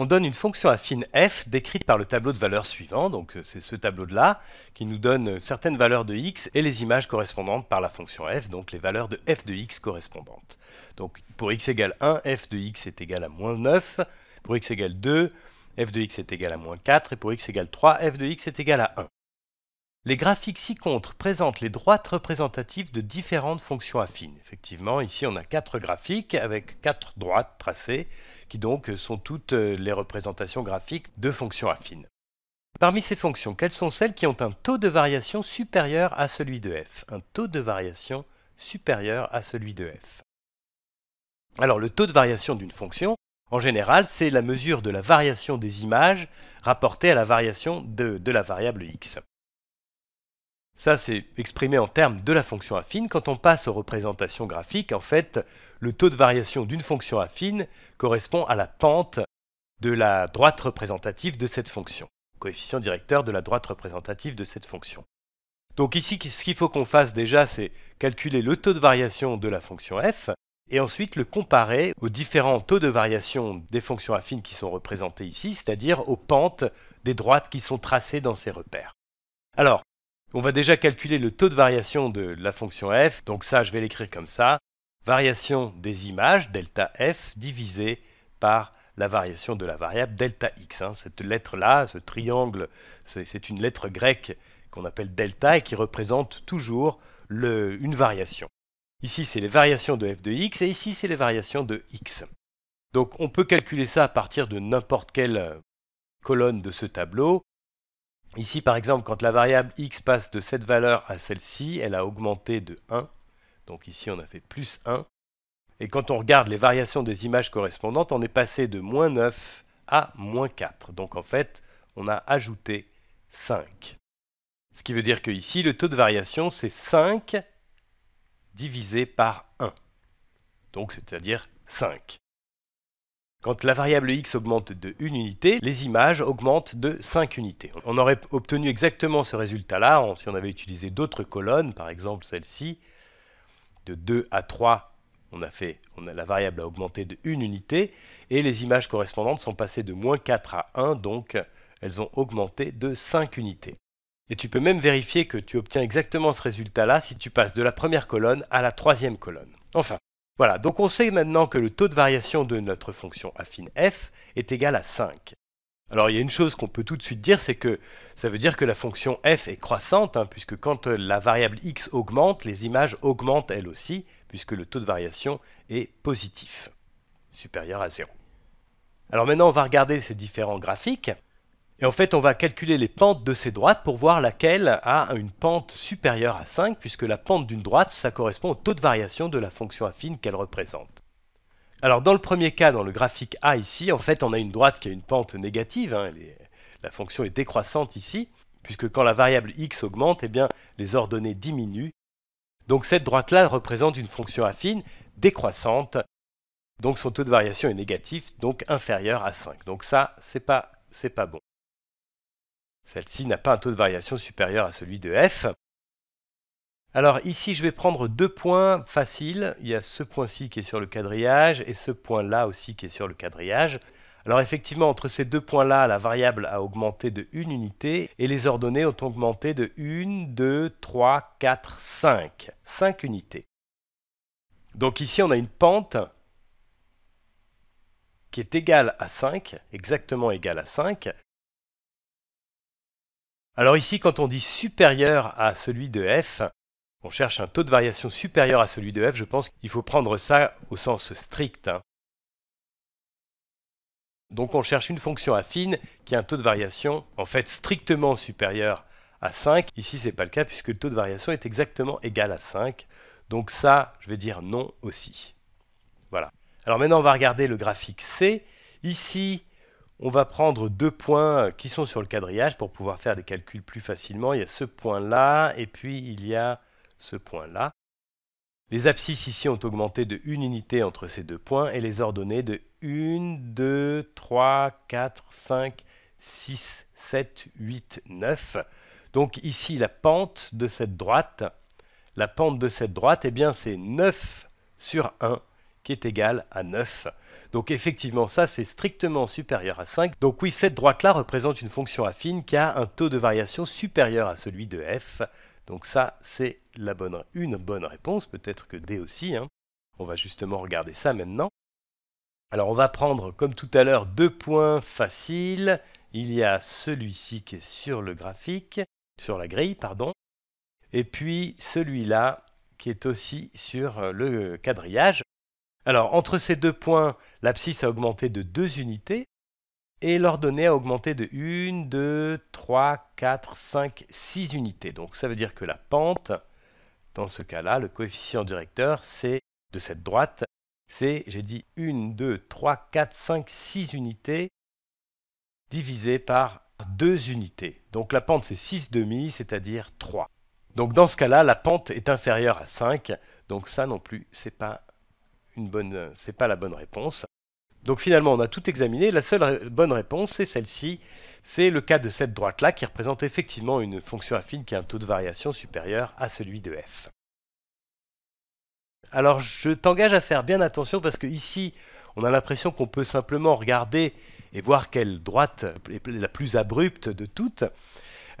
on donne une fonction affine f décrite par le tableau de valeurs suivant, donc euh, c'est ce tableau-là de qui nous donne certaines valeurs de x et les images correspondantes par la fonction f, donc les valeurs de f de x correspondantes. Donc pour x égale 1, f de x est égal à moins 9, pour x égale 2, f de x est égal à moins 4, et pour x égale 3, f de x est égal à 1. Les graphiques ci-contre présentent les droites représentatives de différentes fonctions affines. Effectivement, ici on a quatre graphiques avec quatre droites tracées qui donc sont toutes euh, les représentations graphiques de fonctions affines. Parmi ces fonctions, quelles sont celles qui ont un taux de variation supérieur à celui de f Un taux de variation supérieur à celui de f. Alors le taux de variation d'une fonction, en général, c'est la mesure de la variation des images rapportée à la variation de, de la variable x. Ça, c'est exprimé en termes de la fonction affine. Quand on passe aux représentations graphiques, en fait, le taux de variation d'une fonction affine correspond à la pente de la droite représentative de cette fonction, coefficient directeur de la droite représentative de cette fonction. Donc ici, ce qu'il faut qu'on fasse déjà, c'est calculer le taux de variation de la fonction f, et ensuite le comparer aux différents taux de variation des fonctions affines qui sont représentées ici, c'est-à-dire aux pentes des droites qui sont tracées dans ces repères. Alors, on va déjà calculer le taux de variation de la fonction f, donc ça je vais l'écrire comme ça, variation des images, delta f, divisé par la variation de la variable delta x. Hein. Cette lettre-là, ce triangle, c'est une lettre grecque qu'on appelle delta et qui représente toujours une variation. Ici, c'est les variations de f de x et ici, c'est les variations de x. Donc on peut calculer ça à partir de n'importe quelle euh, colonne de ce tableau. Ici, par exemple, quand la variable x passe de cette valeur à celle-ci, elle a augmenté de 1. Donc ici, on a fait plus 1. Et quand on regarde les variations des images correspondantes, on est passé de moins 9 à moins 4. Donc en fait, on a ajouté 5. Ce qui veut dire que ici, le taux de variation, c'est 5 divisé par 1. Donc c'est-à-dire 5. Quand la variable x augmente de 1 unité, les images augmentent de 5 unités. On aurait obtenu exactement ce résultat-là si on avait utilisé d'autres colonnes, par exemple celle-ci. De 2 à 3, on a fait, on a, la variable a augmenté de 1 unité, et les images correspondantes sont passées de moins 4 à 1, donc elles ont augmenté de 5 unités. Et tu peux même vérifier que tu obtiens exactement ce résultat-là si tu passes de la première colonne à la troisième colonne. Enfin, voilà, donc on sait maintenant que le taux de variation de notre fonction affine f est égal à 5. Alors il y a une chose qu'on peut tout de suite dire, c'est que ça veut dire que la fonction f est croissante, hein, puisque quand euh, la variable x augmente, les images augmentent elles aussi, puisque le taux de variation est positif, supérieur à 0. Alors maintenant on va regarder ces différents graphiques. Et en fait, on va calculer les pentes de ces droites pour voir laquelle a une pente supérieure à 5, puisque la pente d'une droite, ça correspond au taux de variation de la fonction affine qu'elle représente. Alors dans le premier cas, dans le graphique A ici, en fait, on a une droite qui a une pente négative, hein, la fonction est décroissante ici, puisque quand la variable x augmente, eh bien, les ordonnées diminuent. Donc cette droite-là représente une fonction affine décroissante, donc son taux de variation est négatif, donc inférieur à 5. Donc ça, c'est pas, c'est pas bon. Celle-ci n'a pas un taux de variation supérieur à celui de f. Alors ici, je vais prendre deux points faciles. Il y a ce point-ci qui est sur le quadrillage et ce point-là aussi qui est sur le quadrillage. Alors effectivement, entre ces deux points-là, la variable a augmenté de 1 unité et les ordonnées ont augmenté de 1, 2, 3, 4, 5. 5 unités. Donc ici, on a une pente qui est égale à 5, exactement égale à 5, alors ici, quand on dit supérieur à celui de f, on cherche un taux de variation supérieur à celui de f, je pense qu'il faut prendre ça au sens strict. Hein. Donc on cherche une fonction affine qui a un taux de variation en fait strictement supérieur à 5. Ici, ce n'est pas le cas puisque le taux de variation est exactement égal à 5. Donc ça, je vais dire non aussi. Voilà. Alors maintenant, on va regarder le graphique C. Ici, on va prendre deux points qui sont sur le quadrillage pour pouvoir faire des calculs plus facilement. Il y a ce point-là et puis il y a ce point-là. Les abscisses ici ont augmenté de une unité entre ces deux points et les ordonnées de 1, 2, 3, 4, 5, 6, 7, 8, 9. Donc ici, la pente de cette droite, la pente de cette droite, eh bien c'est 9 sur 1 qui est égal à 9. Donc effectivement, ça c'est strictement supérieur à 5. Donc oui, cette droite-là représente une fonction affine qui a un taux de variation supérieur à celui de f. Donc ça, c'est une bonne réponse, peut-être que D aussi. Hein. On va justement regarder ça maintenant. Alors on va prendre, comme tout à l'heure, deux points faciles. Il y a celui-ci qui est sur le graphique, sur la grille, pardon. Et puis celui-là qui est aussi sur euh, le quadrillage. Alors, entre ces deux points, l'abscisse a augmenté de 2 unités et l'ordonnée a augmenté de 1, 2, 3, 4, 5, 6 unités. Donc ça veut dire que la pente, dans ce cas-là, le coefficient directeur, c'est de cette droite, c'est, j'ai dit 1, 2, 3, 4, 5, 6 unités divisé par 2 unités. Donc la pente c'est 6 demi, c'est-à-dire 3. Donc dans ce cas-là, la pente est inférieure à 5, donc ça non plus, c'est pas c'est pas la bonne réponse. Donc finalement, on a tout examiné. La seule bonne réponse, c'est celle-ci. C'est le cas de cette droite-là qui représente effectivement une fonction affine qui a un taux de variation supérieur à celui de f. Alors je t'engage à faire bien attention parce que ici, on a l'impression qu'on peut simplement regarder et voir quelle droite est la plus abrupte de toutes.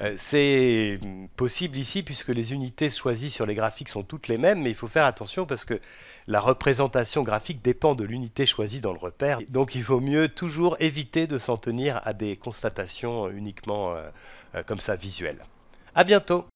Euh, c'est possible ici puisque les unités choisies sur les graphiques sont toutes les mêmes, mais il faut faire attention parce que la représentation graphique dépend de l'unité choisie dans le repère. Donc il vaut mieux toujours éviter de s'en tenir à des constatations uniquement euh, euh, comme ça visuelles. A bientôt